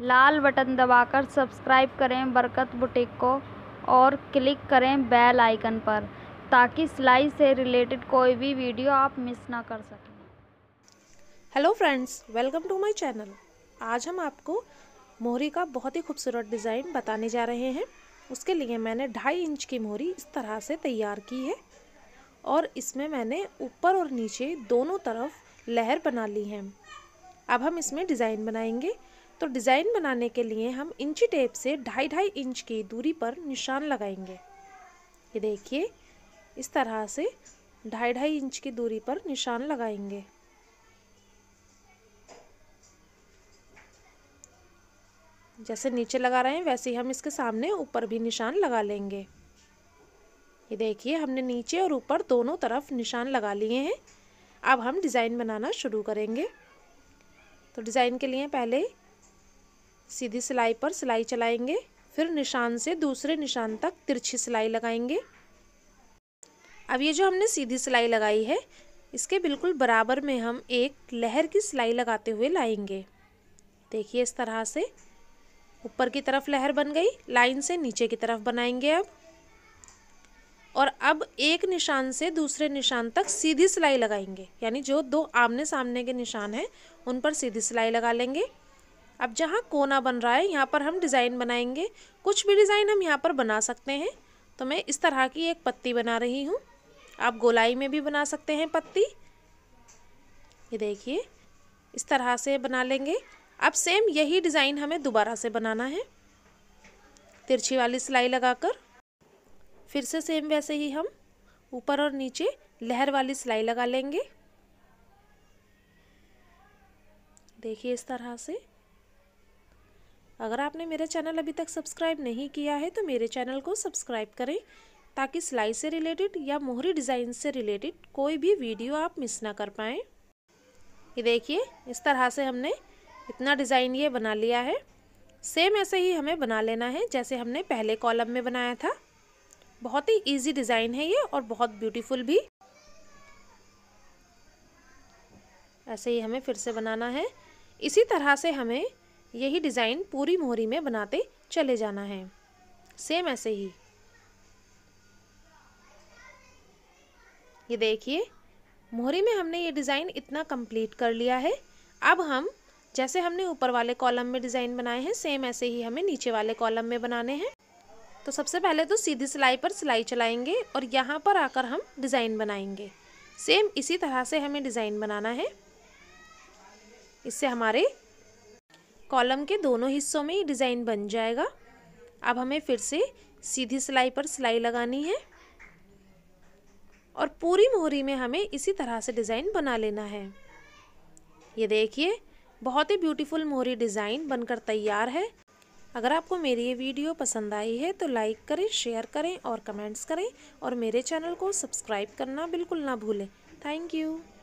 लाल button दबाकर subscribe करें बरकत बुटीक को और क्लिक करें बेल आइकन पर ताकि सिलाई से रिलेटेड कोई भी वीडियो आप मिस ना कर सकें hello friends welcome to my channel आज हम आपको मोहरी का बहुत ही खूबसूरत डिज़ाइन बताने जा रहे हैं उसके लिए मैंने ढाई इंच की मोहरी इस तरह से तैयार की है और इसमें मैंने ऊपर और नीचे दोनों तरफ लहर बना ली है अब हम इसमें डिज़ाइन बनाएंगे तो डिज़ाइन बनाने के लिए हम इंची टेप से ढाई ढाई इंच की दूरी पर निशान लगाएंगे ये देखिए इस तरह से ढाई ढाई इंच की दूरी पर निशान लगाएंगे जैसे नीचे लगा रहे हैं वैसे ही हम इसके सामने ऊपर भी निशान लगा लेंगे ये देखिए हमने नीचे और ऊपर दोनों तरफ निशान लगा लिए हैं अब हम डिज़ाइन बनाना शुरू करेंगे तो डिज़ाइन के लिए पहले सीधी सिलाई पर सिलाई चलाएंगे फिर निशान से दूसरे निशान तक तिरछी सिलाई लगाएंगे अब ये जो हमने सीधी सिलाई लगाई है इसके बिल्कुल बराबर में हम एक लहर की सिलाई लगाते हुए लाएंगे देखिए इस तरह से ऊपर की तरफ लहर बन गई लाइन से नीचे की तरफ बनाएंगे अब और अब एक निशान से दूसरे निशान तक सीधी सिलाई लगाएंगे यानी जो दो आमने सामने के निशान हैं उन पर सीधी सिलाई लगा लेंगे अब जहाँ कोना बन रहा है यहाँ पर हम डिज़ाइन बनाएंगे कुछ भी डिज़ाइन हम यहाँ पर बना सकते हैं तो मैं इस तरह की एक पत्ती बना रही हूँ आप गोलाई में भी बना सकते हैं पत्ती ये देखिए इस तरह से बना लेंगे अब सेम यही डिज़ाइन हमें दोबारा से बनाना है तिरछी वाली सिलाई लगाकर फिर से सेम वैसे ही हम ऊपर और नीचे लहर वाली सिलाई लगा लेंगे देखिए इस तरह से अगर आपने मेरा चैनल अभी तक सब्सक्राइब नहीं किया है तो मेरे चैनल को सब्सक्राइब करें ताकि सिलाई से रिलेटेड या मोहरी डिज़ाइन से रिलेटेड कोई भी वीडियो आप मिस ना कर पाएँ ये देखिए इस तरह से हमने इतना डिज़ाइन ये बना लिया है सेम ऐसे ही हमें बना लेना है जैसे हमने पहले कॉलम में बनाया था बहुत ही इजी डिज़ाइन है ये और बहुत ब्यूटीफुल भी ऐसे ही हमें फिर से बनाना है इसी तरह से हमें यही डिज़ाइन पूरी मोहरी में बनाते चले जाना है सेम ऐसे ही ये देखिए मोहरी में हमने ये डिज़ाइन इतना कंप्लीट कर लिया है अब हम जैसे हमने ऊपर वाले कॉलम में डिज़ाइन बनाए हैं सेम ऐसे ही हमें नीचे वाले कॉलम में बनाने हैं तो सबसे पहले तो सीधी सिलाई पर सिलाई चलाएंगे और यहाँ पर आकर हम डिज़ाइन बनाएंगे सेम इसी तरह से हमें डिज़ाइन बनाना है इससे हमारे कॉलम के दोनों हिस्सों में ही डिज़ाइन बन जाएगा अब हमें फिर से सीधी सिलाई पर सिलाई लगानी है और पूरी मोहरी में हमें इसी तरह से डिज़ाइन बना लेना है ये देखिए बहुत ही ब्यूटीफुल मोहरी डिज़ाइन बनकर तैयार है अगर आपको मेरी ये वीडियो पसंद आई है तो लाइक करें शेयर करें और कमेंट्स करें और मेरे चैनल को सब्सक्राइब करना बिल्कुल ना भूलें थैंक यू